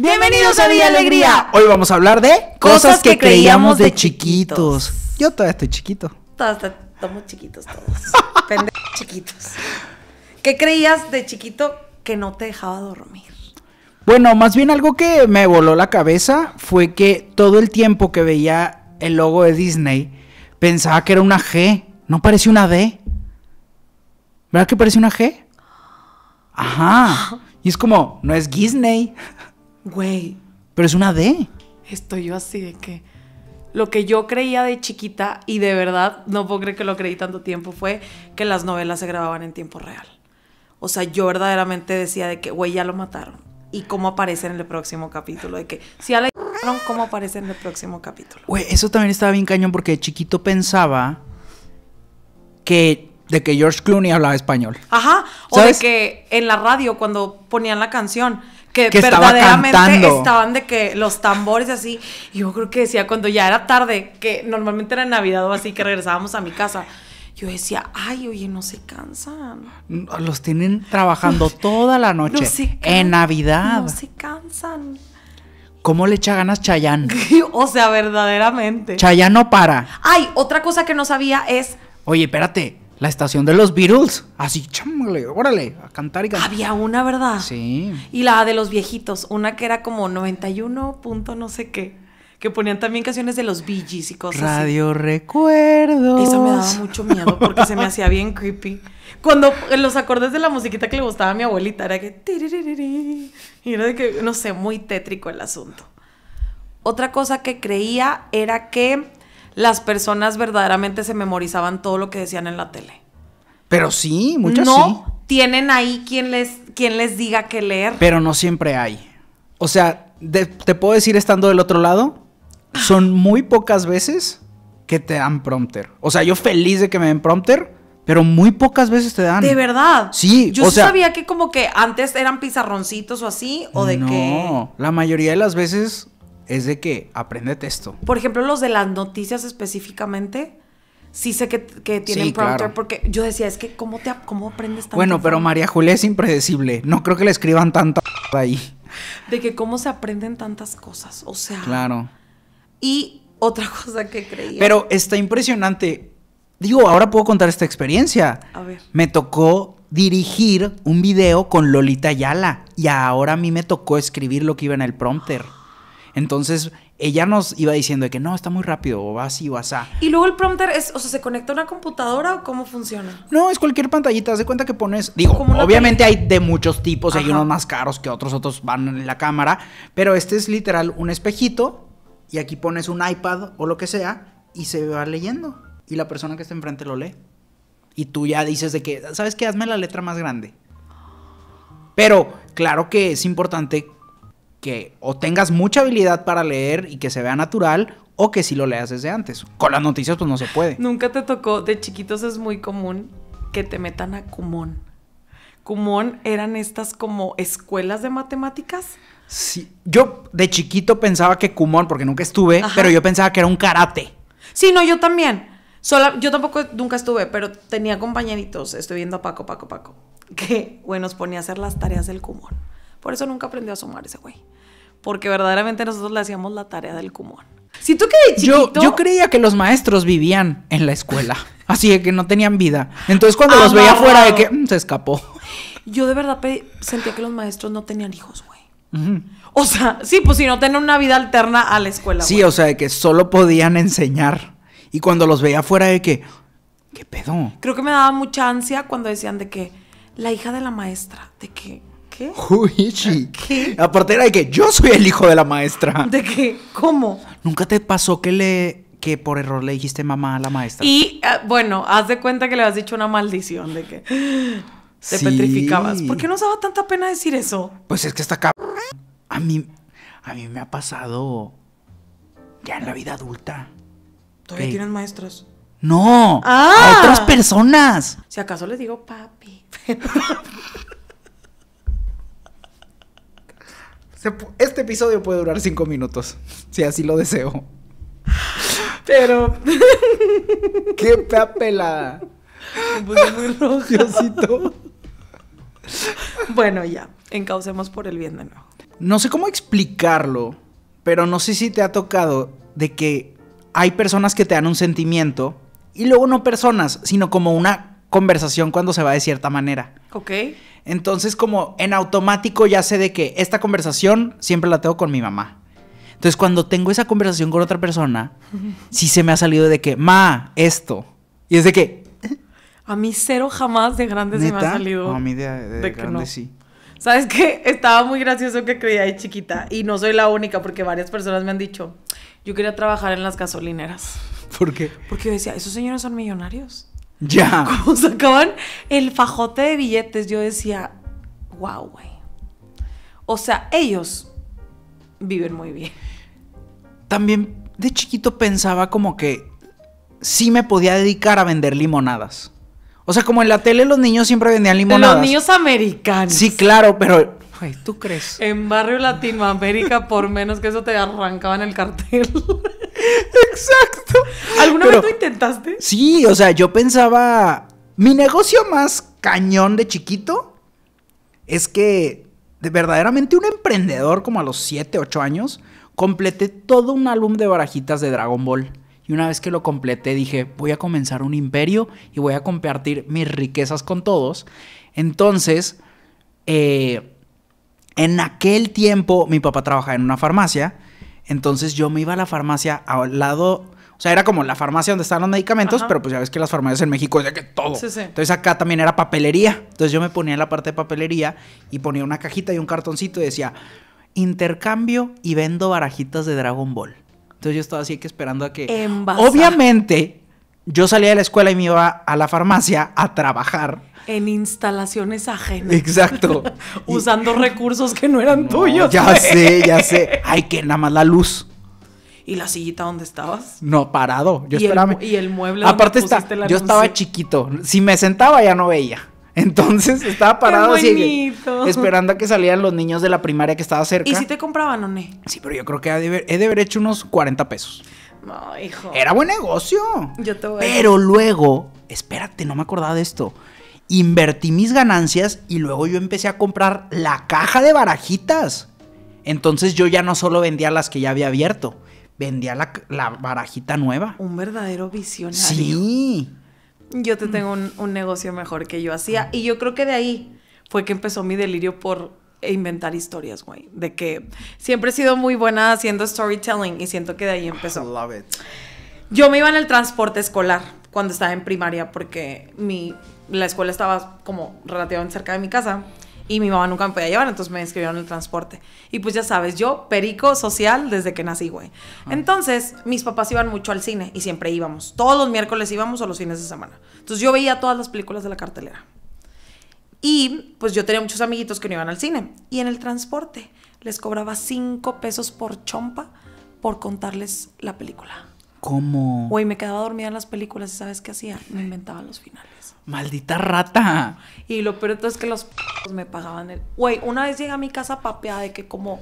Bienvenidos a Día Alegría. Hoy vamos a hablar de cosas que, creíamos de chiquitos. Yo todavía estoy chiquito. Todos estamos chiquitos todos. chiquitos. ¿Qué creías de chiquito que no te dejaba dormir? Bueno, más bien algo que me voló la cabeza fue que todo el tiempo que veía el logo de Disney pensaba que era una G, no parecía una D. ¿Verdad que parece una G? Ajá. Y es como, no es Disney. Güey. Pero es una D. Estoy yo así de que lo que yo creía de chiquita y de verdad no puedo creer que lo creí tanto tiempo fue que las novelas se grababan en tiempo real. O sea, yo verdaderamente decía de que, güey, ya lo mataron. ¿Y cómo aparece en el próximo capítulo? De que, si ya la mataron, ¿cómo aparece en el próximo capítulo? Güey, eso también estaba bien cañón porque chiquito pensaba que de que George Clooney hablaba español. Ajá, o de que en la radio cuando ponían la canción que, verdaderamente estaban de que los tambores así. Yo creo que decía cuando ya era tarde, que normalmente era Navidad o así, que regresábamos a mi casa. Yo decía, ay, oye, no se cansan. Los tienen trabajando toda la noche. en Navidad. No se cansan. ¿Cómo le echa ganas Chayán? o sea, verdaderamente. Chayán no para. Ay, otra cosa que no sabía es. Oye, espérate la estación de los Beatles. Así, chámale, órale, a cantar y cantar. Había una, ¿verdad? Sí. Y la de los viejitos, una que era como 91 punto no sé qué. Que ponían también canciones de los Bee Gees y cosas Radio recuerdo. Eso me daba mucho miedo porque se me hacía bien creepy. Cuando eh, los acordes de la musiquita que le gustaba a mi abuelita era que... Y era de que, no sé, muy tétrico el asunto. Otra cosa que creía era que las personas verdaderamente se memorizaban todo lo que decían en la tele. Pero sí, muchas no tienen ahí quien les, quien les diga qué leer. Pero no siempre hay. O sea, te puedo decir estando del otro lado, son muy pocas veces que te dan prompter. O sea, yo feliz de que me den prompter, pero muy pocas veces te dan. De verdad. Sí. Yo sabía que como que antes eran pizarroncitos o así, o de que. No, la mayoría de las veces es de que aprende esto. Por ejemplo, los de las noticias específicamente, sí sé que, tienen prompter, porque yo decía, es que ¿cómo, te, aprendes tanto? Bueno, pero María Julia es impredecible. No creo que le escriban tanta ahí. De que cómo se aprenden tantas cosas, o sea. Claro. Y otra cosa que creía. Pero está impresionante. Digo, ahora puedo contar esta experiencia. A ver. Me tocó dirigir un video con Lolita Ayala y ahora a mí me tocó escribir lo que iba en el prompter. Entonces, ella nos iba diciendo de que no, está muy rápido, o va así, o así. ¿Y luego el prompter es, o sea, se conecta a una computadora o cómo funciona? No, es cualquier pantallita, haz de cuenta que pones, digo, obviamente hay de muchos tipos, hay unos más caros que otros, otros van en la cámara, pero este es literal un espejito y aquí pones un iPad o lo que sea y se va leyendo y la persona que está enfrente lo lee. Y tú ya dices de que, ¿sabes qué? Hazme la letra más grande. Pero claro que es importante que o tengas mucha habilidad para leer y que se vea natural o que si lo leas desde antes. Con las noticias pues no se puede. Nunca te tocó, de chiquitos es muy común que te metan a Kumon. Kumon eran estas como escuelas de matemáticas. Sí, yo de chiquito pensaba que Kumon, porque nunca estuve, pero yo pensaba que era un karate. Sí, no, yo también. Sola, yo tampoco nunca estuve, pero tenía compañeritos, estoy viendo a Paco, Paco, Paco, que, bueno, nos ponía a hacer las tareas del Kumon. Por eso nunca aprendió a sumar ese güey. Porque verdaderamente nosotros le hacíamos la tarea del cumón. tú que de chiquito... Yo, yo creía que los maestros vivían en la escuela. Así que no tenían vida. Entonces cuando los veía fuera de que mm, se escapó. Yo de verdad sentía que los maestros no tenían hijos, güey. O sea, sí, pues si no tenían una vida alterna a la escuela. Sí, o sea, de que solo podían enseñar. Y cuando los veía fuera de que, ¿qué pedo? Creo que me daba mucha ansia cuando decían de que la hija de la maestra, de que Aparte era de que yo soy el hijo de la maestra. ¿De qué? ¿Cómo? ¿Nunca te pasó que le que por error le dijiste mamá a la maestra? Y ah, bueno, haz de cuenta que le has dicho una maldición de que te petrificabas. ¿Por qué nos daba tanta pena decir eso? Pues es que está acá. A mí a mí me ha pasado ya en la vida adulta. ¿Todavía tienen maestros? No, ¡Ah! a otras personas. Si acaso les digo papi. este episodio puede durar cinco minutos, si así lo deseo. Pero. ¡Qué papelada. pelada! Me muy Bueno, ya. Encaucemos por el bien de nuevo. No sé cómo explicarlo, pero no sé si te ha tocado de que hay personas que te dan un sentimiento y luego no personas, sino como una conversación cuando se va de cierta manera. Ok. Entonces, como en automático ya sé de que esta conversación siempre la tengo con mi mamá. Entonces, cuando tengo esa conversación con otra persona, sí se me ha salido de que, ma, esto. Y es de que. A mí cero jamás de grande se me ha salido. No, a mí de, sí. ¿Sabes qué? Estaba muy gracioso que creía de chiquita. Y no soy la única, porque varias personas me han dicho, yo quería trabajar en las gasolineras. ¿Por qué? Porque yo decía, esos señores son millonarios. Ya. Como sacaban el fajote de billetes, yo decía, wow, güey. O sea, ellos viven muy bien. También de chiquito pensaba como que sí me podía dedicar a vender limonadas. O sea, como en la tele los niños siempre vendían limonadas. Los niños americanos. Sí, claro, pero Güey, ¿tú crees? En barrio Latinoamérica, por menos que eso te arrancaban el cartel. Exacto. ¿Alguna vez lo intentaste? Sí, o sea, yo pensaba. Mi negocio más cañón de chiquito es que de verdaderamente un emprendedor como a los 7, 8 años, completé todo un álbum de barajitas de Dragon Ball. Y una vez que lo completé dije, voy a comenzar un imperio y voy a compartir mis riquezas con todos. Entonces, eh, en aquel tiempo mi papá trabajaba en una farmacia entonces yo me iba a la farmacia al lado. O sea, era como la farmacia donde estaban los medicamentos, pero pues ya ves que las farmacias en México ya que todo. Entonces acá también era papelería. Entonces yo me ponía en la parte de papelería y ponía una cajita y un cartoncito y decía, intercambio y vendo barajitas de Dragon Ball. Entonces yo estaba así que esperando a que... Obviamente, yo salía de la escuela y me iba a la farmacia a trabajar en instalaciones ajenas. Exacto. Usando recursos que no eran tuyos. Ya sé, ya sé. Ay, que nada más la luz. ¿Y la sillita dónde estabas? No, parado. Yo ¿Y, esperaba... el, y el mueble. Aparte donde está, yo estaba chiquito. Si me sentaba ya no veía. Entonces estaba parado así, esperando a que salieran los niños de la primaria que estaba cerca. ¿Y si te compraban One. Sí, pero yo creo que he de haber, de haber hecho unos 40 pesos. No, hijo. Era buen negocio. Yo te voy Pero luego, espérate, no me acordaba de esto invertí mis ganancias y luego yo empecé a comprar la caja de barajitas. Entonces yo ya no solo vendía las que ya había abierto, vendía la, barajita nueva. Un verdadero visionario. Sí. Yo te tengo un, negocio mejor que yo hacía y yo creo que de ahí fue que empezó mi delirio por inventar historias, güey. De que siempre he sido muy buena haciendo storytelling y siento que de ahí empezó. love it. Yo me iba en el transporte escolar cuando estaba en primaria porque mi la escuela estaba como relativamente cerca de mi casa y mi mamá nunca me podía llevar, entonces me inscribieron en el transporte. Y pues ya sabes, yo perico social desde que nací, güey. Ah. Entonces, mis papás iban mucho al cine y siempre íbamos. Todos los miércoles íbamos o los fines de semana. Entonces, yo veía todas las películas de la cartelera. Y pues yo tenía muchos amiguitos que no iban al cine. Y en el transporte les cobraba cinco pesos por chompa por contarles la película. ¿Cómo? Güey, me quedaba dormida en las películas y ¿sabes qué hacía? Me inventaba los finales. ¡Maldita rata! Y lo peor es que los me pagaban el... Güey, una vez llegué a mi casa papeada de que como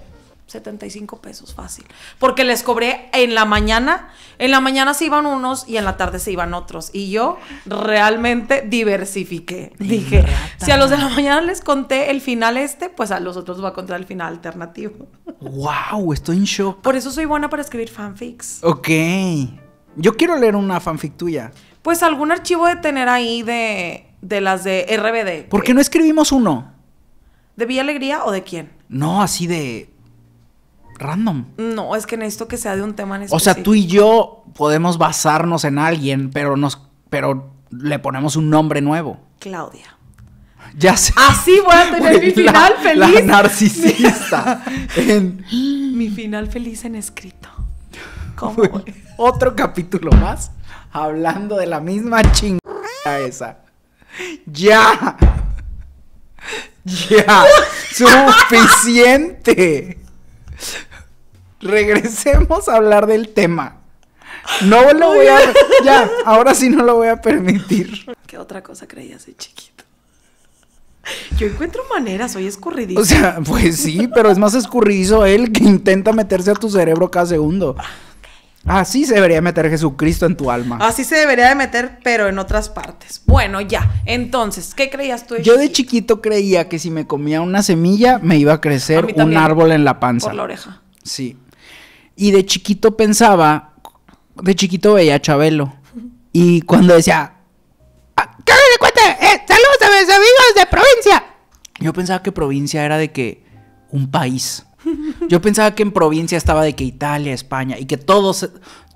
75 pesos fácil. Porque les cobré en la mañana, en la mañana se iban unos y en la tarde se iban otros. Y yo realmente diversifiqué. Dije, si a los de la mañana les conté el final este, pues a los otros va a contar el final alternativo. ¡Wow! Estoy en shock. Por eso soy buena para escribir fanfics. Ok. Yo quiero leer una fanfic tuya. Pues algún archivo de tener ahí de, de las de RBD. ¿Por qué no escribimos uno? ¿De Villa Alegría o de quién? No, así de random. No, es que necesito que sea de un tema en específico. O sea, tú y yo podemos basarnos en alguien, pero nos pero le ponemos un nombre nuevo. Claudia. Ya sé. Así ah, voy a tener mi final feliz. La narcisista. Mi final feliz en escrito. ¿Cómo? Otro capítulo más hablando de la misma chingada esa. ¡Ya! ¡Ya! ¡Suficiente! regresemos a hablar del tema. No lo voy a. Ya, ahora sí no lo voy a permitir. ¿Qué otra cosa creías de chiquito? Yo encuentro maneras, soy escurridizo. O sea, pues sí, pero es más escurridizo él que intenta meterse a tu cerebro cada segundo. Así se debería meter Jesucristo en tu alma. Así se debería de meter, pero en otras partes. Bueno, ya. Entonces, ¿qué creías tú? De Yo de chiquito creía que si me comía una semilla me iba a crecer un árbol en la panza. Por la oreja. Sí. Y de chiquito pensaba, de chiquito veía a Chabelo. Y cuando decía, ah, cuenta! Eh, ¡Saludos a mis amigos de provincia! Yo pensaba que provincia era de que un país. Yo pensaba que en provincia estaba de que Italia, España, y que todos,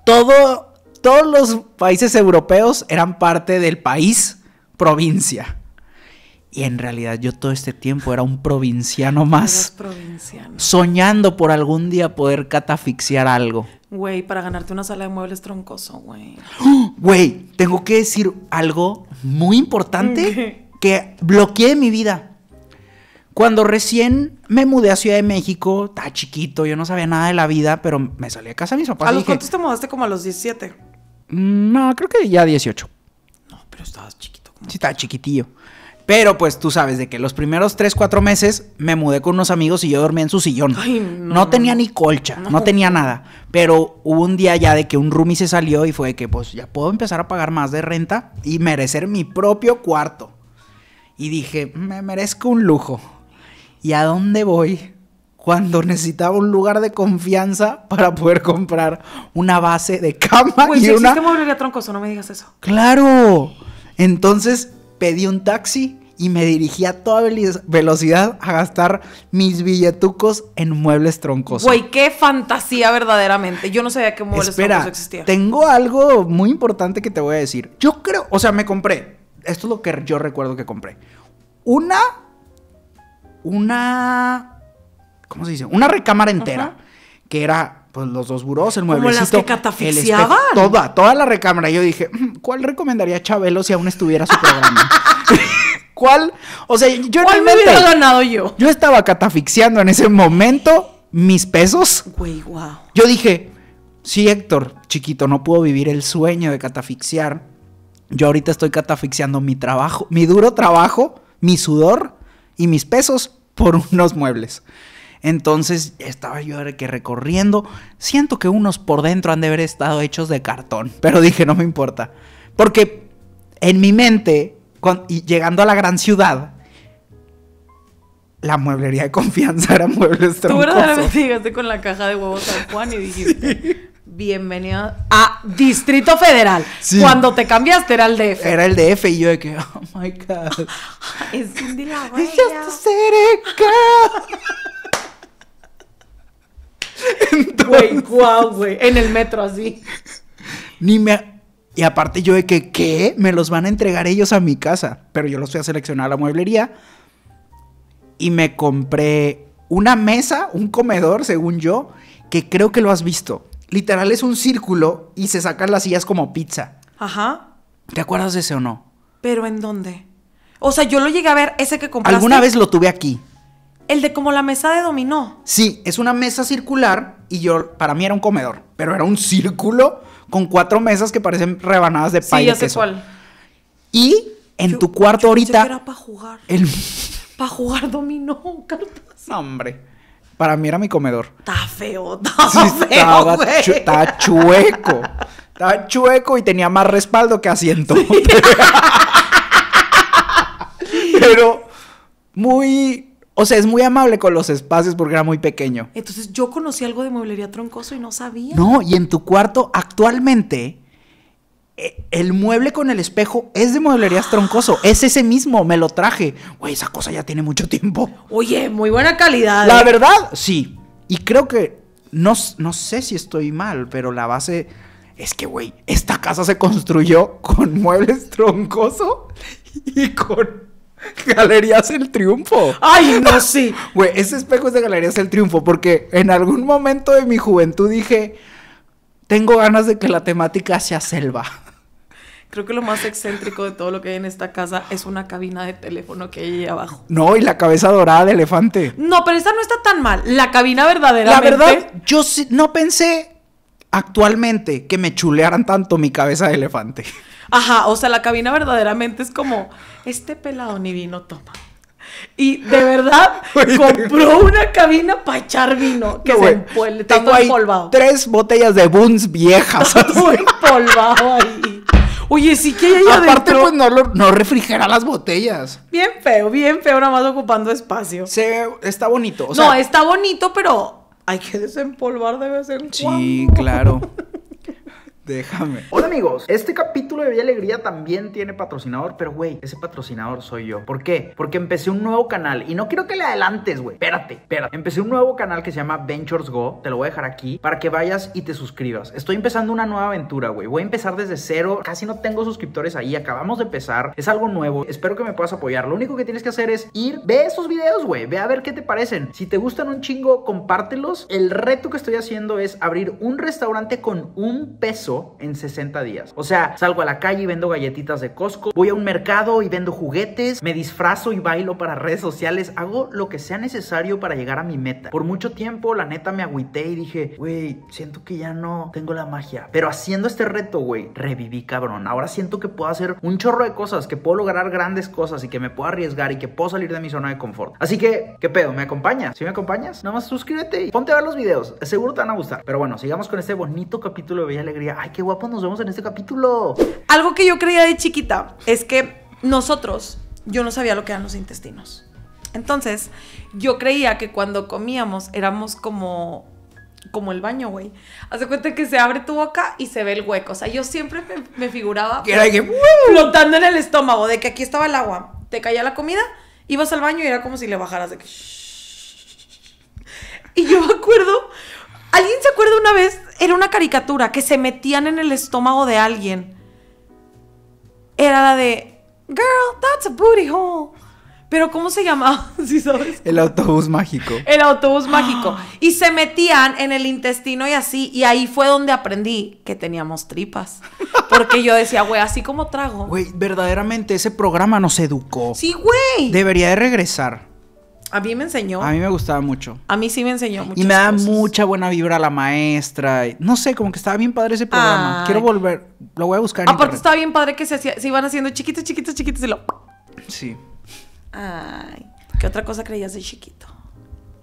todo, todos los países europeos eran parte del país provincia. Y en realidad yo todo este tiempo era un provinciano más. Provinciano. Soñando por algún día poder catafixiar algo. Güey, para ganarte una sala de muebles troncoso, güey. Güey, tengo que decir algo muy importante que bloqueé mi vida. Cuando recién me mudé a Ciudad de México, estaba chiquito, yo no sabía nada de la vida, pero me salí a casa de mis papás. ¿A los cuántos te mudaste? ¿Como a los 17? Mm, no, creo que ya 18. No, pero estabas chiquito. Como sí, estaba chiquitillo. Pero pues tú sabes de que los primeros 3, 4 meses me mudé con unos amigos y yo dormía en su sillón. no. tenía ni colcha, no. tenía nada. Pero hubo un día ya de que un roomie se salió y fue que pues ya puedo empezar a pagar más de renta y merecer mi propio cuarto. Y dije, me merezco un lujo. ¿Y a dónde voy? Cuando necesitaba un lugar de confianza para poder comprar una base de cama y si Existe troncoso, no me digas eso. ¡Claro! Entonces pedí un taxi y me dirigí a toda velocidad a gastar mis billetucos en muebles troncosos. Güey, qué fantasía verdaderamente. Yo no sabía que muebles Espera, troncosos existían. Tengo algo muy importante que te voy a decir. Yo creo, o sea, me compré. Esto es lo que yo recuerdo que compré. Una. Una. ¿Cómo se dice? Una recámara entera. Que era pues los dos burós, el mueblecito. el las que Toda, toda la recámara. Yo dije, mm, ¿cuál recomendaría Chabelo si aún estuviera su programa? ¿Cuál? O sea, yo ¿Cuál me hubiera ganado yo? Yo estaba catafixiando en ese momento mis pesos. Güey, wow. Yo dije, sí, Héctor, chiquito, no puedo vivir el sueño de catafixiar. Yo ahorita estoy catafixiando mi trabajo, mi duro trabajo, mi sudor y mis pesos por unos muebles. Entonces estaba yo que recorriendo. Siento que unos por dentro han de haber estado hechos de cartón, pero dije, no me importa. Porque en mi mente, y llegando a la gran ciudad, la mueblería de confianza era muebles troncosos. Tú verdaderamente llegaste con la caja de huevos San Juan y dijiste... Bienvenido a Distrito Federal. Cuando te cambiaste era el DF. Era el DF y yo de que, oh my God. es Cindy la Cereca. Güey, guau, güey. En el metro así. Ni me. Y aparte yo de que, ¿qué? Me los van a entregar ellos a mi casa. Pero yo los fui a seleccionar a la mueblería. Y me compré una mesa, un comedor, según yo, que creo que lo has visto. Literal es un círculo y se sacan las sillas como pizza. Ajá. ¿Te acuerdas de ese o no? ¿Pero en dónde? O sea, yo lo llegué a ver, ese que compraste. Alguna vez lo tuve aquí. El de como la mesa de dominó. Sí, es una mesa circular y yo, para mí era un comedor, pero era un círculo con cuatro mesas que parecen rebanadas de pay sí, ya Y en tu cuarto ahorita. era para jugar. El... Para jugar dominó, cartas. No, hombre. Para mí era mi comedor. Está feo, está chueco. estaba chueco y tenía más respaldo que asiento. pero muy o sea, es muy amable con los espacios porque era muy pequeño. Entonces yo conocí algo de mueblería troncoso y no sabía. No, y en tu cuarto actualmente eh, el mueble con el espejo es de mueblerías troncoso. Es ese mismo, me lo traje. Güey, esa cosa ya tiene mucho tiempo. Oye, muy buena calidad. La ¿eh? verdad, sí. Y creo que, no, no sé si estoy mal, pero la base es que, güey, esta casa se construyó con muebles troncoso y con Galerías El Triunfo. Ay, no, sí. Güey, ese espejo es de Galerías El Triunfo porque en algún momento de mi juventud dije, tengo ganas de que la temática sea selva. Creo que lo más excéntrico de todo lo que hay en esta casa es una cabina de teléfono que hay ahí abajo. No, y la cabeza dorada de elefante. No, pero esta no está tan mal. La cabina verdadera. La verdad, yo no pensé actualmente que me chulearan tanto mi cabeza de elefante. Ajá, o sea, la cabina verdaderamente es como, este pelado ni vino toma. Y de verdad compró una cabina para echar vino que no, se Tengo empolvado. tres botellas de Boons viejas. Todo empolvado ahí. Oye, sí que hay Aparte, pues no, refrigera las botellas. Bien feo, bien feo, nada más ocupando espacio. Se, está bonito. no, está bonito, pero hay que desempolvar de vez en cuando. Sí, claro. Déjame. Hola amigos, este capítulo de Vía Alegría también tiene patrocinador, pero güey, ese patrocinador soy yo. ¿Por qué? Porque empecé un nuevo canal y no quiero que le adelantes, güey. Espérate, espérate. Empecé un nuevo canal que se llama Ventures Go, te lo voy a dejar aquí para que vayas y te suscribas. Estoy empezando una nueva aventura, güey. Voy a empezar desde cero, casi no tengo suscriptores ahí, acabamos de empezar, es algo nuevo, espero que me puedas apoyar. Lo único que tienes que hacer es ir, ve esos videos, güey, ve a ver qué te parecen. Si te gustan un chingo, compártelos. El reto que estoy haciendo es abrir un restaurante con un peso en 60 días. O sea, salgo a la calle y vendo galletitas de Costco, voy a un mercado y vendo juguetes, me disfrazo y bailo para redes sociales, hago lo que sea necesario para llegar a mi meta. Por mucho tiempo, la neta, me agüité y dije, güey, siento que ya no tengo la magia. Pero haciendo este reto, güey, reviví, cabrón. Ahora siento que puedo hacer un chorro de cosas, que puedo lograr grandes cosas y que me puedo arriesgar y que puedo salir de mi zona de confort. Así que, ¿qué pedo? ¿Me acompañas? Si me acompañas? Nada más suscríbete y ponte a ver los videos. Seguro te van a gustar. Pero bueno, sigamos con este bonito capítulo de Bella Alegría ay, qué guapos nos vemos en este capítulo. Algo que yo creía de chiquita es que nosotros, yo no sabía lo que eran los intestinos. Entonces, yo creía que cuando comíamos éramos como como el baño, güey. Hace cuenta que se abre tu boca y se ve el hueco. O sea, yo siempre me, figuraba figuraba era que, flotando en el estómago, de que aquí estaba el agua, te caía la comida, ibas al baño y era como si le bajaras de que... Y yo me acuerdo ¿Alguien se acuerda una vez? Era una caricatura que se metían en el estómago de alguien. Era la de Girl, that's a booty hole. Pero ¿cómo se llamaba? El autobús mágico. El autobús mágico. Y se metían en el intestino y así. Y ahí fue donde aprendí que teníamos tripas. Porque yo decía, güey, así como trago. Güey, verdaderamente ese programa nos educó. Sí, güey. Debería de regresar. A mí me enseñó. A mí me gustaba mucho. A mí sí me enseñó mucho. Y me da mucha buena vibra la maestra. No sé, como que estaba bien padre ese programa. Quiero volver. Lo voy a buscar. Aparte, estaba bien padre que se, iban haciendo chiquitos, chiquitos, chiquitos y lo. Sí. Ay. ¿Qué otra cosa creías de chiquito?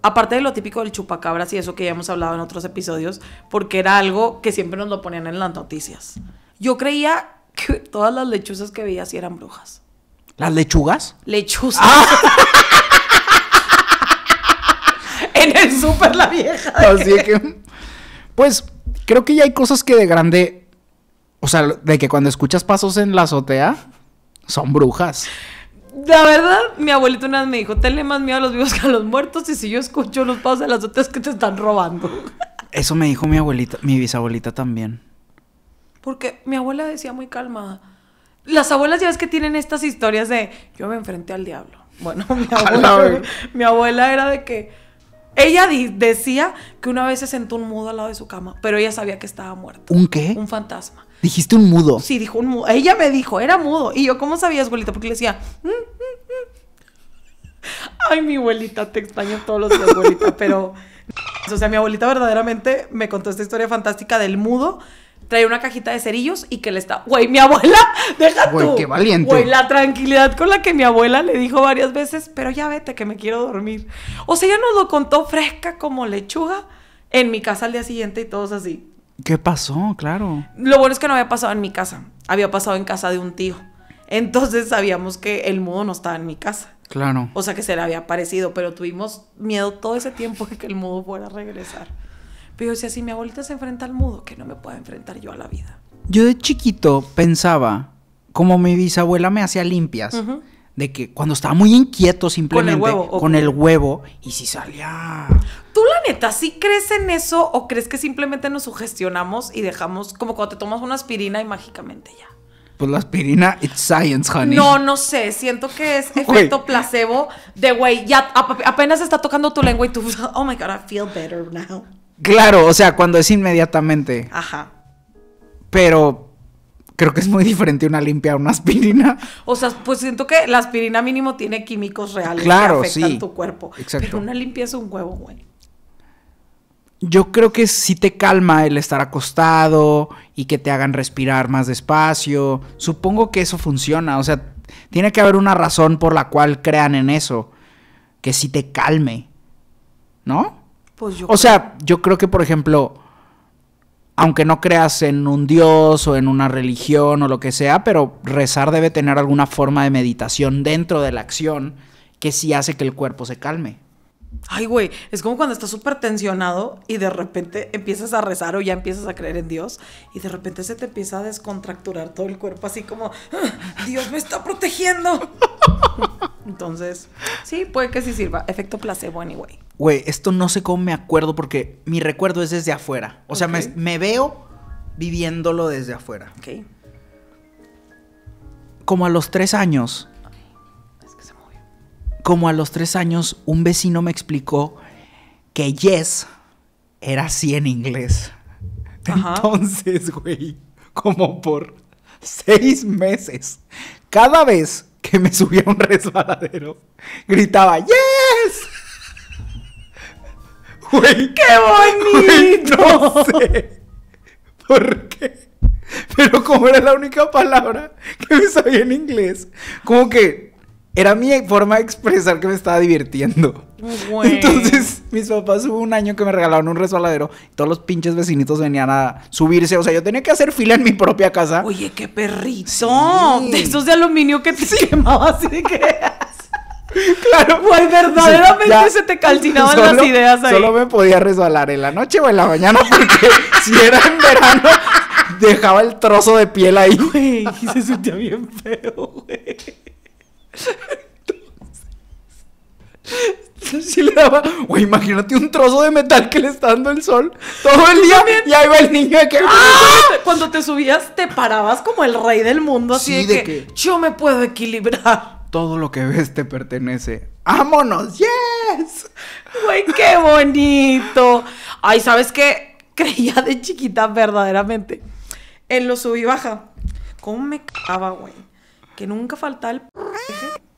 Aparte de lo típico del chupacabras y eso que ya hemos hablado en otros episodios, porque era algo que siempre nos lo ponían en las noticias. Yo creía que todas las lechuzas que veía eran brujas. ¿Las lechugas? Lechuzas. Ah. la vieja. Así que, pues, creo que ya hay cosas que de grande, o sea, de que cuando escuchas pasos en la azotea, son brujas. La verdad, mi abuelita una vez me dijo, tenle más miedo a los vivos que a los muertos y si yo escucho los pasos de azotea es que te están robando. Eso me dijo mi abuelita, mi bisabuelita también. Porque mi abuela decía muy calmada. Las abuelas ya ves que tienen estas historias de yo me enfrenté al diablo. Bueno, mi abuela, mi abuela era de que ella decía que una vez se sentó un mudo al lado de su cama, pero ella sabía que estaba muerto. ¿Un qué? Un fantasma. Dijiste un mudo. Sí, dijo un mudo. Ella me dijo, era mudo. Y yo, ¿cómo sabías, abuelita? Porque le decía, mm, mm, mm". ay, mi abuelita, te extraño todos los días, abuelita, pero... O sea, mi abuelita verdaderamente me contó esta historia fantástica del mudo traía una cajita de cerillos y que le está, güey, mi abuela, deja Güey, qué valiente. Güey, la tranquilidad con la que mi abuela le dijo varias veces, pero ya vete que me quiero dormir. O sea, ella nos lo contó fresca como lechuga en mi casa al día siguiente y todos así. ¿Qué pasó? Claro. Lo bueno es que no había pasado en mi casa, había pasado en casa de un tío. Entonces sabíamos que el mudo no estaba en mi casa. Claro. O sea que se le había aparecido, pero tuvimos miedo todo ese tiempo de que el mudo fuera a regresar. Pero yo decía, si mi abuelita se enfrenta al mudo, que no me pueda enfrentar yo a la vida. Yo de chiquito pensaba, como mi bisabuela me hacía limpias, de que cuando estaba muy inquieto simplemente con el huevo, con el huevo y si salía... Tú la neta, ¿sí crees en eso o crees que simplemente nos sugestionamos y dejamos como cuando te tomas una aspirina y mágicamente ya? Pues la aspirina, it's science, honey. No, no sé. Siento que es efecto placebo de, güey, ya apenas está tocando tu lengua y tú, oh my God, I feel better now. Claro, o sea, cuando es inmediatamente. Ajá. Pero creo que es muy diferente una limpia a una aspirina. O sea, pues siento que la aspirina mínimo tiene químicos reales claro, que afectan tu cuerpo. Exacto. Pero una limpia es un huevo, güey. Yo creo que sí te calma el estar acostado y que te hagan respirar más despacio. Supongo que eso funciona. O sea, tiene que haber una razón por la cual crean en eso. Que sí te calme. ¿No? Pues o sea, yo creo que, por ejemplo, aunque no creas en un dios o en una religión o lo que sea, pero rezar debe tener alguna forma de meditación dentro de la acción que sí hace que el cuerpo se calme. Ay, güey, es como cuando estás súper tensionado y de repente empiezas a rezar o ya empiezas a creer en Dios y de repente se te empieza a descontracturar todo el cuerpo, así como, ah, Dios me está protegiendo. Entonces, sí, puede que sí sirva. Efecto placebo, anyway güey, esto no sé cómo me acuerdo porque mi recuerdo es desde afuera. O sea, me, veo viviéndolo desde afuera. Ok. Como a los tres años. Es que se movió. Como a los tres años, un vecino me explicó que yes era así en inglés. Entonces, güey, como por seis meses, cada vez que me subía un resbaladero, gritaba yes. ¡Qué bonito! no sé por qué. Pero como era la única palabra que me sabía en inglés, como que era mi forma de expresar que me estaba divirtiendo. Entonces, mis papás hubo un año que me regalaron un resbaladero y todos los pinches vecinitos venían a subirse. O sea, yo tenía que hacer fila en mi propia casa. Oye, qué perrito. son De esos de aluminio que te así de que. Claro. Pues verdaderamente se te calcinaban las ideas ahí. Solo me podía resbalar en la noche o en la mañana porque si era en verano dejaba el trozo de piel ahí. Güey, y se sentía bien feo, güey. Sí le daba, güey, imagínate un trozo de metal que le está dando el sol todo el día y ahí va el niño que ah". cuando te subías te parabas como el rey del mundo así de, que yo me puedo equilibrar todo lo que ves te pertenece. ¡Vámonos! ¡Yes! Güey, qué bonito. Ay, ¿sabes qué? Creía de chiquita verdaderamente. En lo y baja. ¿Cómo me cagaba, güey? Que nunca faltaba el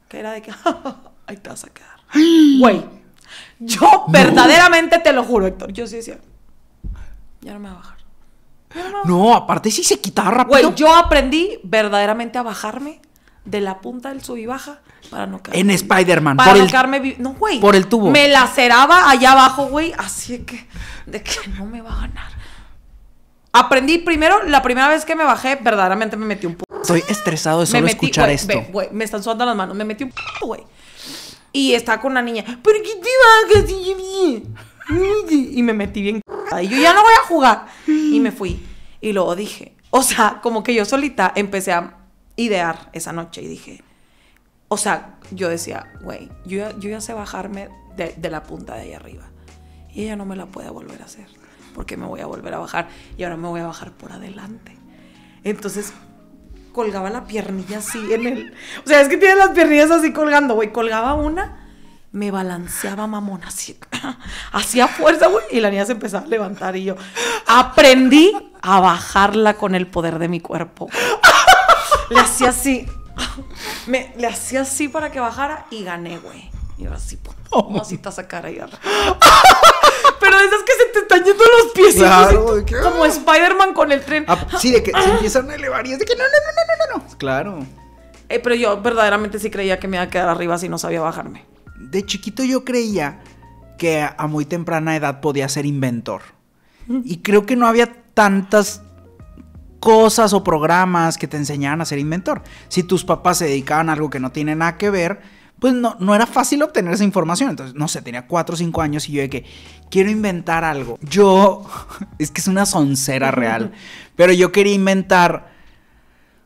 que era de que ahí te vas a quedar. Güey, yo verdaderamente te lo juro, Héctor. Yo sí decía, ya no me va a bajar. No, aparte sí se quitaba rápido. Güey, yo aprendí verdaderamente a bajarme de la punta del sub y baja para no caer En Spider-Man. Para no el, caerme No, güey. Por el tubo. Me laceraba allá abajo, güey. Así que, de que no me va a ganar. Aprendí primero, la primera vez que me bajé, verdaderamente me metí un puto. Estoy estresado de solo me escuchar me están sudando las manos. Me metí un puto, güey. Y estaba con una niña. ¿Pero qué te bajas? Y me metí bien. Y yo ya no voy a jugar. Y me fui. Y luego dije, o sea, como que yo solita empecé a idear esa noche y dije, o sea, yo decía, güey, yo, yo ya sé bajarme de, la punta de ahí arriba y ella no me la puede volver a hacer porque me voy a volver a bajar y ahora me voy a bajar por adelante. Entonces colgaba la piernilla así en el... O sea, es que tiene las piernillas así colgando, güey. Colgaba una, me balanceaba mamón así. Hacía fuerza, güey. Y la niña se empezaba a levantar y yo aprendí a bajarla con el poder de mi cuerpo le hacía así. Me, le hacía así para que bajara y gané, güey. Y oh. así, pum, si así sacar ahí arriba. Pero de esas que se te están yendo los pies. Claro, como Spider-Man con el tren. Ah, sí, de que se empiezan a elevar y es de que no, no, no, no, no, no. Claro. Eh, pero yo verdaderamente sí creía que me iba a quedar arriba si no sabía bajarme. De chiquito yo creía que a muy temprana edad podía ser inventor. Y creo que no había tantas cosas o programas que te enseñaban a ser inventor. Si tus papás se dedicaban a algo que no tiene nada que ver, pues no, no era fácil obtener esa información. Entonces, no sé, tenía 4 o 5 años y yo de que quiero inventar algo. Yo, es que es una soncera real, pero yo quería inventar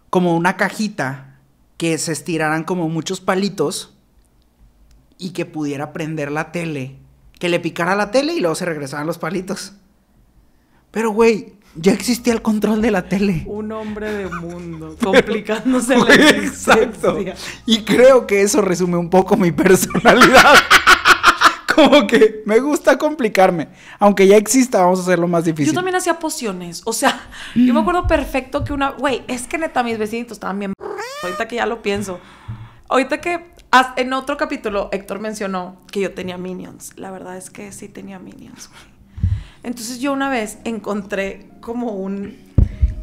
como una cajita que se estiraran como muchos palitos y que pudiera prender la tele. Que le picara la tele y luego se regresaran los palitos. Pero, güey, ya existía el control de la tele. Un hombre de mundo, complicándose la la pues, Exacto. Y creo que eso resume un poco mi personalidad. Como que me gusta complicarme. Aunque ya exista, vamos a hacerlo más difícil. Yo también hacía pociones. O sea, yo me acuerdo perfecto que una. Güey, es que neta, mis vecinitos estaban bien. Ahorita que ya lo pienso. Ahorita que en otro capítulo Héctor mencionó que yo tenía minions. La verdad es que sí tenía minions, entonces yo una vez encontré como un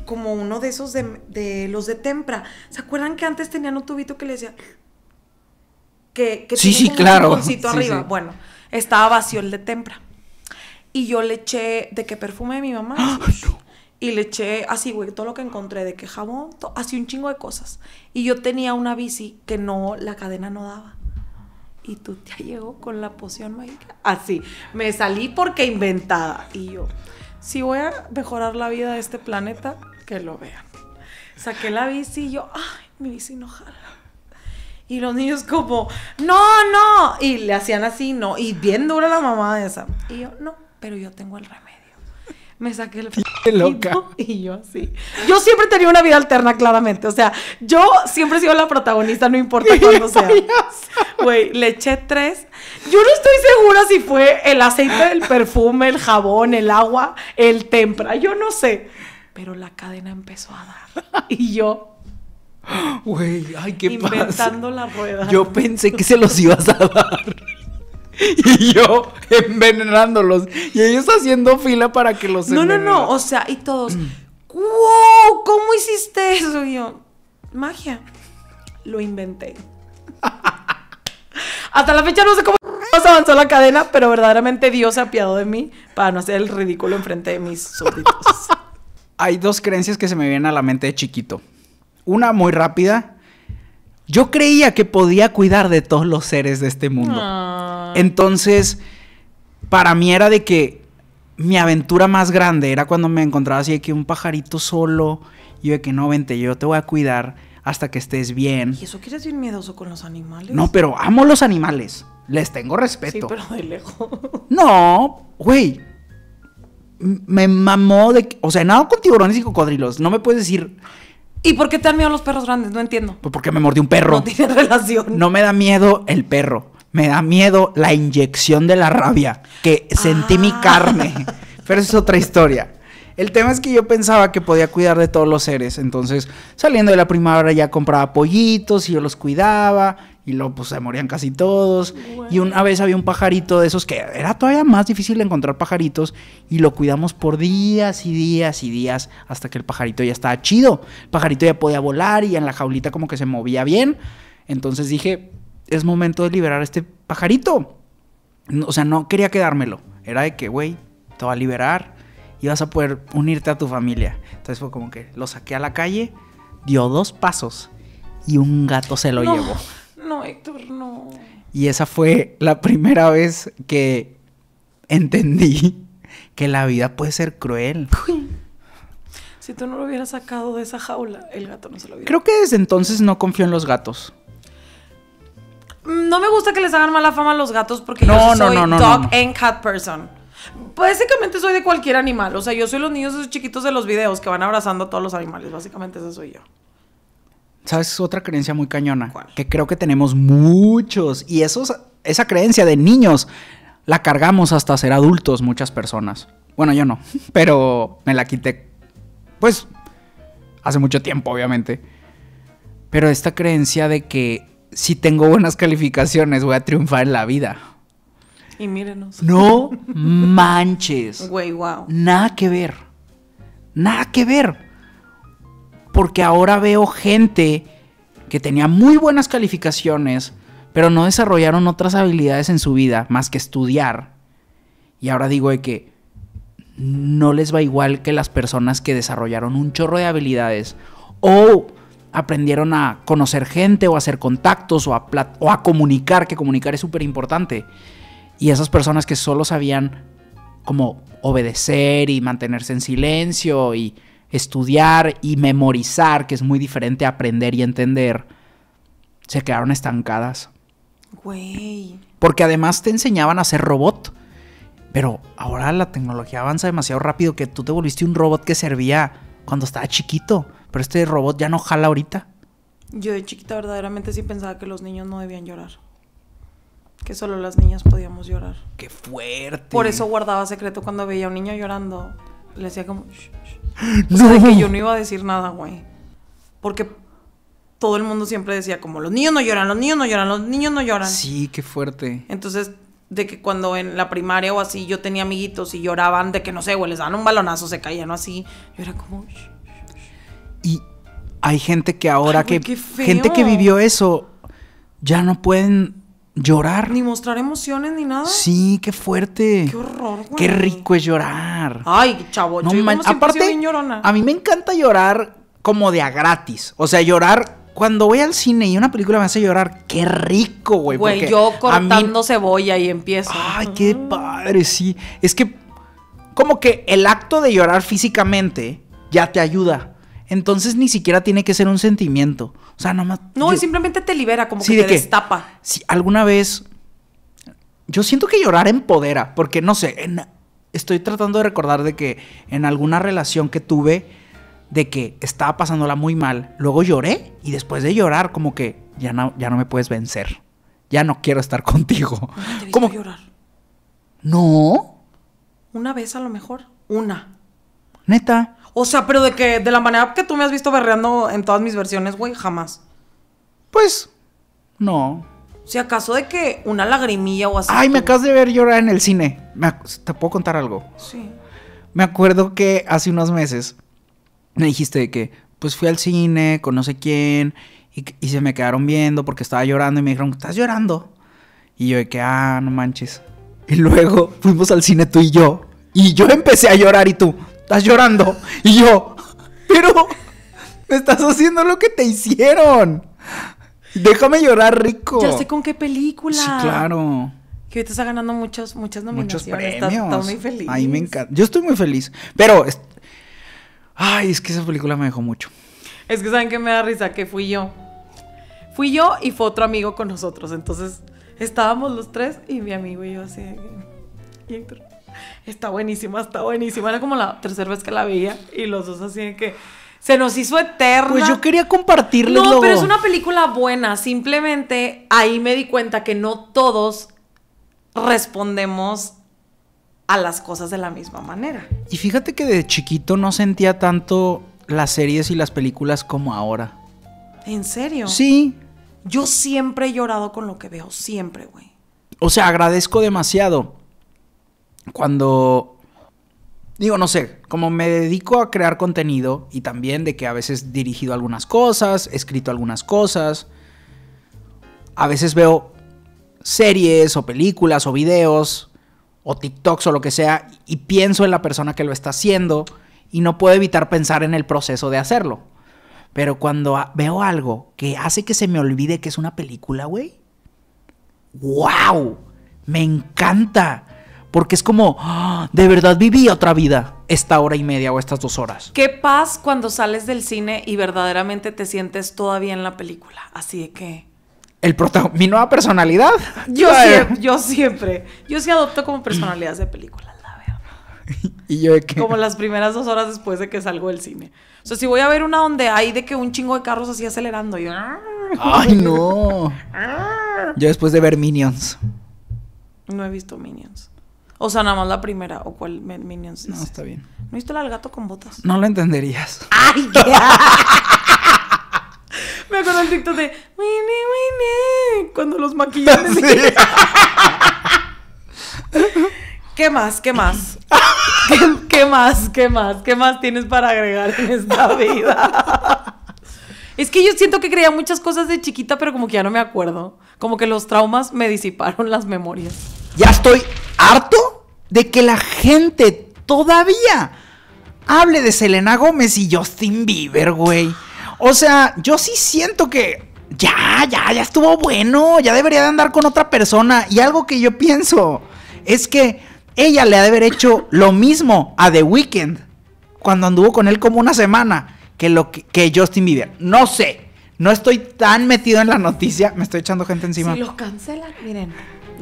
como uno de esos de, los de tempra. ¿Se acuerdan que antes tenían un tubito que le decía que, que sí, sí, un claro. arriba? Bueno, estaba vacío el de tempra. Y yo le eché de qué perfume de mi mamá. ¡Ah, y le eché así, güey, todo lo que encontré, de qué jabón, así un chingo de cosas. Y yo tenía una bici que no, la cadena no daba y tú te llegó con la poción mágica. Así, me salí porque inventada. Y yo, si voy a mejorar la vida de este planeta, que lo vean. Saqué la bici y yo, ay, mi bici no Y los niños como, no, no. Y le hacían así, no. Y bien dura la mamá esa. Y yo, no, pero yo tengo el remedio me saqué el loca. y yo así. Yo siempre tenía una vida alterna, claramente. O sea, yo siempre he sido la protagonista, no importa cuándo sea. Güey, le eché tres. Yo no estoy segura si fue el aceite el perfume, el jabón, el agua, el tempra, yo no sé. Pero la cadena empezó a dar. Y yo. Güey, ay, qué Inventando la rueda. Yo pensé que se los ibas a dar. y yo envenenándolos. Y ellos haciendo fila para que los No, no, no. O sea, y todos. ¡Wow! Mm. ¿Cómo hiciste eso? Y yo, magia. Lo inventé. Hasta la fecha no sé cómo avanzó la cadena, pero verdaderamente Dios se apiadó de mí para no hacer el ridículo enfrente de mis súbditos. Hay dos creencias que se me vienen a la mente de chiquito. Una muy rápida, yo creía que podía cuidar de todos los seres de este mundo. Ah. Entonces, para mí era de que mi aventura más grande era cuando me encontraba así de que un pajarito solo. Y yo de que no, vente, yo te voy a cuidar hasta que estés bien. ¿Y eso quieres decir miedoso con los animales? No, pero amo los animales. Les tengo respeto. Sí, pero de lejos. No, güey. Me mamó de... o sea, nada con tiburones y cocodrilos. No me puedes decir... ¿Y por qué te dan miedo los perros grandes? No entiendo. Pues porque me mordió un perro. No tiene relación. No me da miedo el perro. Me da miedo la inyección de la rabia que sentí mi ah. carne. Pero es otra historia. El tema es que yo pensaba que podía cuidar de todos los seres. Entonces, saliendo de la primavera ya compraba pollitos y yo los cuidaba y luego pues se morían casi todos. Y una vez había un pajarito de esos que era todavía más difícil encontrar pajaritos y lo cuidamos por días y días y días hasta que el pajarito ya estaba chido. El pajarito ya podía volar y en la jaulita como que se movía bien. Entonces dije, es momento de liberar a este pajarito. O sea, no quería quedármelo. Era de que, güey, te va a liberar y vas a poder unirte a tu familia. Entonces fue como que lo saqué a la calle, dio dos pasos y un gato se lo llevó. No, Héctor, no. Y esa fue la primera vez que entendí que la vida puede ser cruel. Si tú no lo hubieras sacado de esa jaula, el gato no se lo hubiera. Creo que desde entonces no confío en los gatos. Mm, no me gusta que les hagan mala fama a los gatos porque yo soy dog and cat person. Básicamente soy de cualquier animal. O sea, yo soy los niños esos chiquitos de los videos que van abrazando a todos los animales. Básicamente esa soy yo. ¿Sabes? es Otra creencia muy cañona. Que creo que tenemos muchos. Y esos, esa creencia de niños la cargamos hasta ser adultos muchas personas. Bueno, yo no, pero me la quité. Pues hace mucho tiempo, obviamente. Pero esta creencia de que si tengo buenas calificaciones voy a triunfar en la vida. Y mírenos. No manches. Güey, wow. Nada que ver. Nada que ver porque ahora veo gente que tenía muy buenas calificaciones, pero no desarrollaron otras habilidades en su vida más que estudiar. Y ahora digo que no les va igual que las personas que desarrollaron un chorro de habilidades o aprendieron a conocer gente o a hacer contactos o a, o a comunicar, que comunicar es súper importante. Y esas personas que solo sabían como obedecer y mantenerse en silencio y estudiar y memorizar, que es muy diferente a aprender y entender, se quedaron estancadas. Güey. Porque además te enseñaban a ser robot. Pero ahora la tecnología avanza demasiado rápido que tú te volviste un robot que servía cuando estaba chiquito. Pero este robot ya no jala ahorita. Yo de chiquita verdaderamente sí pensaba que los niños no debían llorar. Que solo las niñas podíamos llorar. ¡Qué fuerte! Por eso guardaba secreto cuando veía a un niño llorando le decía como... que yo no iba a decir nada, güey. Porque todo el mundo siempre decía como, los niños no lloran, los niños no lloran, los niños no lloran. Sí, qué fuerte. Entonces, de que cuando en la primaria o así yo tenía amiguitos y lloraban de que, no sé, güey, les daban un balonazo, se caían así, yo era como... y hay gente que ahora que... gente que vivió eso, ya no pueden llorar. Ni mostrar emociones ni nada. Sí, qué fuerte. Qué horror, güey. Qué rico es llorar. Ay, chavo, aparte, A mí me encanta llorar como de a gratis. O sea, llorar cuando voy al cine y una película me hace llorar, qué rico, güey. Güey, yo cortando cebolla y empiezo. Ay, qué padre, sí. Es que como que el acto de llorar físicamente ya te ayuda. Entonces ni siquiera tiene que ser un sentimiento. O sea, más. No, simplemente te libera, como que te destapa. Que, si alguna vez. Yo siento que llorar empodera, porque no sé, estoy tratando de recordar de que en alguna relación que tuve, de que estaba pasándola muy mal, luego lloré y después de llorar, como que ya no, ya no me puedes vencer. Ya no quiero estar contigo. ¿Te ¿Cómo llorar? No. Una vez a lo mejor. Una. Neta. O sea, pero de que de la manera que tú me has visto berreando en todas mis versiones, güey, jamás. Pues, no. Si acaso de que una lagrimilla o así. Ay, me acabas de ver llorar en el cine. ¿Te puedo contar algo? Sí. Me acuerdo que hace unos meses me dijiste que, pues fui al cine con no sé quién y, y se me quedaron viendo porque estaba llorando y me dijeron, ¿estás llorando? Y yo de que, ah, no manches. Y luego fuimos al cine tú y yo. Y yo empecé a llorar y tú estás llorando. Y yo, pero me estás haciendo lo que te hicieron. Déjame llorar rico. Ya sé con qué película. Sí, claro. Que ahorita está ganando muchas, muchas nominaciones. Muchos premios. Está, muy feliz. Ahí me encanta. Yo estoy muy feliz. Pero, ay, es que esa película me dejó mucho. Es que saben que me da risa que fui yo. Fui yo y fue otro amigo con nosotros. Entonces estábamos los tres y mi amigo y yo así. Y Héctor está buenísima, está buenísima. Era como la tercera vez que la veía y los dos así que se nos hizo eterna. Pues yo quería compartirlo No, pero es una película buena. Simplemente ahí me di cuenta que no todos respondemos a las cosas de la misma manera. Y fíjate que de chiquito no sentía tanto las series y las películas como ahora. ¿En serio? Sí. Yo siempre he llorado con lo que veo, siempre, güey. O sea, agradezco demasiado cuando, digo, no sé, como me dedico a crear contenido y también de que a veces he dirigido algunas cosas, he escrito algunas cosas, a veces veo series o películas o videos o TikToks o lo que sea y pienso en la persona que lo está haciendo y no puedo evitar pensar en el proceso de hacerlo. Pero cuando veo algo que hace que se me olvide que es una película, güey, ¡wow! Me encanta. Porque es como, ah, de verdad viví otra vida esta hora y media o estas dos horas. Qué paz cuando sales del cine y verdaderamente te sientes todavía en la película. Así de que... El mi nueva personalidad. Yo, siempre, yo siempre. Yo sí adopto como personalidades de películas, la verdad. ¿Y yo de qué? Como las primeras dos horas después de que salgo del cine. O sea, si voy a ver una donde hay de que un chingo de carros así acelerando, ¡Ay, no! yo después de ver Minions. No he visto Minions. O sea, nada más la primera. ¿O cuál Minions? No, está bien. ¿No viste al gato con botas? No lo entenderías. ¡Ay, Me acuerdo el TikTok de Winnie Winnie cuando los maquillan. ¿Qué más? ¿Qué más? ¿Qué, más? ¿Qué más? ¿Qué más tienes para agregar en esta vida? Es que yo siento que creía muchas cosas de chiquita, pero como que ya no me acuerdo. Como que los traumas me disiparon las memorias. Ya estoy harto de que la gente todavía hable de Selena Gómez y Justin Bieber, güey. O sea, yo sí siento que ya, ya, ya estuvo bueno, ya debería de andar con otra persona. Y algo que yo pienso es que ella le ha de haber hecho lo mismo a The Weeknd cuando anduvo con él como una semana que lo que, Justin Bieber. No sé, no estoy tan metido en la noticia, me estoy echando gente encima. Si lo cancelan, miren,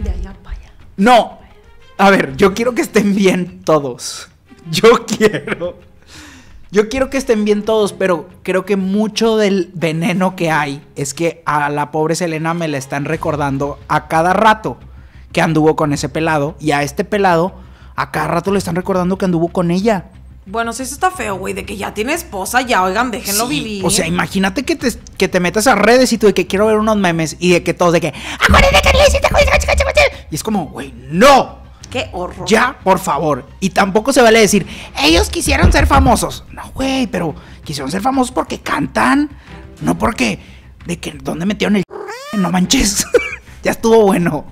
de allá para allá. No, a ver, yo quiero que estén bien todos. Yo quiero. Yo quiero que estén bien todos, pero creo que mucho del veneno que hay es que a la pobre Selena me la están recordando a cada rato que anduvo con ese pelado y a este pelado a cada rato le están recordando que anduvo con ella. Bueno, si eso está feo, güey, de que ya tiene esposa, ya, oigan, déjenlo vivir. O sea, imagínate que te, que te metas a redes y tú de que quiero ver unos memes y de que todos de que... Ah, y es como, güey, no, Qué horror. Ya, por favor. Y tampoco se vale decir, ellos quisieron ser famosos. No, güey, pero quisieron ser famosos porque cantan, no porque de que dónde metieron el no manches. ya estuvo bueno.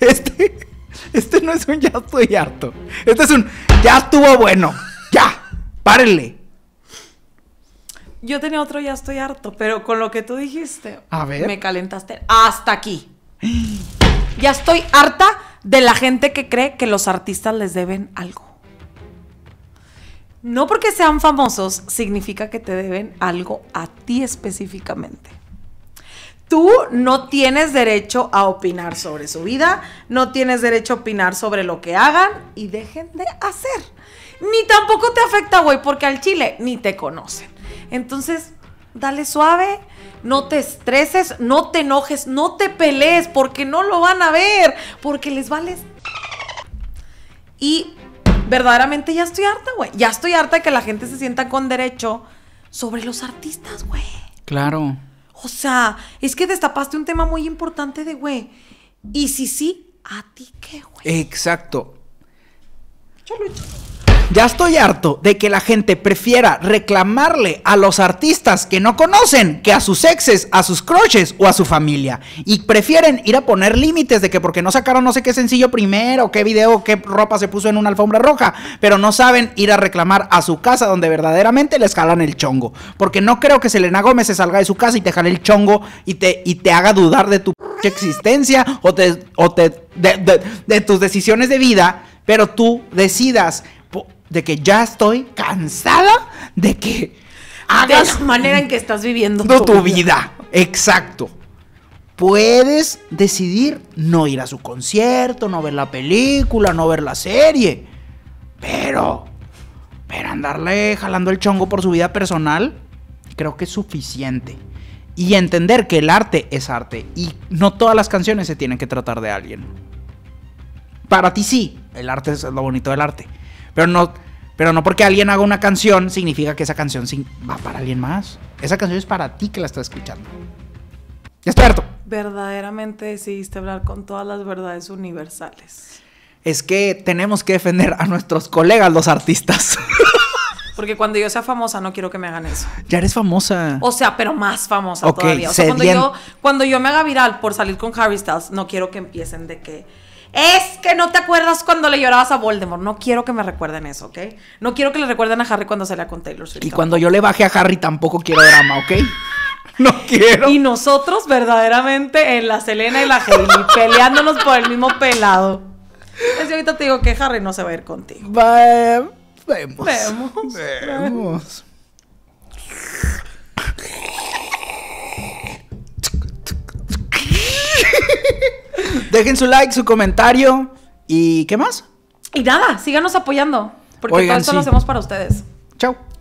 Este este no es un ya estoy harto. Este es un ya estuvo bueno. Ya. Párenle. Yo tenía otro ya estoy harto, pero con lo que tú dijiste, A ver. me calentaste hasta aquí. Ya estoy harta de la gente que cree que los artistas les deben algo. No porque sean famosos significa que te deben algo a ti específicamente. Tú no tienes derecho a opinar sobre su vida, no tienes derecho a opinar sobre lo que hagan y dejen de hacer. Ni tampoco te afecta, güey, porque al chile ni te conocen. Entonces, dale suave, no te estreses, no te enojes, no te pelees, porque no lo van a ver, porque les vales. Y verdaderamente ya estoy harta, güey. Ya estoy harta de que la gente se sienta con derecho sobre los artistas, güey. Claro. O sea, es que destapaste un tema muy importante de, güey. Y si sí, ¿a ti qué, güey? Exacto. Chalo, hecho ya estoy harto de que la gente prefiera reclamarle a los artistas que no conocen que a sus exes, a sus croches o a su familia. Y prefieren ir a poner límites de que porque no sacaron no sé qué sencillo primero, qué video, qué ropa se puso en una alfombra roja, pero no saben ir a reclamar a su casa donde verdaderamente les jalan el chongo. Porque no creo que Selena Gómez se salga de su casa y te jale el chongo y te, y te haga dudar de tu existencia o, te, o te, de tus decisiones de vida, pero tú decidas de que ya estoy cansada de que hagas de la manera en que estás viviendo tu, vida. vida. Exacto. Puedes decidir no ir a su concierto, no ver la película, no ver la serie. Pero, pero andarle jalando el chongo por su vida personal, creo que es suficiente. Y entender que el arte es arte y no todas las canciones se tienen que tratar de alguien. Para ti sí, el arte es lo bonito del arte pero no, pero no porque alguien haga una canción significa que esa canción va para alguien más. Esa canción es para ti que la estás escuchando. Ya Verdaderamente decidiste hablar con todas las verdades universales. Es que tenemos que defender a nuestros colegas los artistas. Porque cuando yo sea famosa no quiero que me hagan eso. Ya eres famosa. O sea, pero más famosa todavía. O sea, cuando yo, cuando yo me haga viral por salir con Harry Styles, no quiero que empiecen de que es que no te acuerdas cuando le llorabas a Voldemort. No quiero que me recuerden eso, ¿ok? No quiero que le recuerden a Harry cuando salía con Taylor Swift. Y cuando yo le bajé a Harry tampoco quiero drama, ¿ok? No quiero. Y nosotros verdaderamente en la Selena y la Hailey peleándonos por el mismo pelado. Es que ahorita te digo que Harry no se va a ir contigo. vemos. Vemos. Vemos. Dejen su like, su comentario y ¿qué más? Y nada, síganos apoyando, porque todo esto lo hacemos para ustedes. Chao.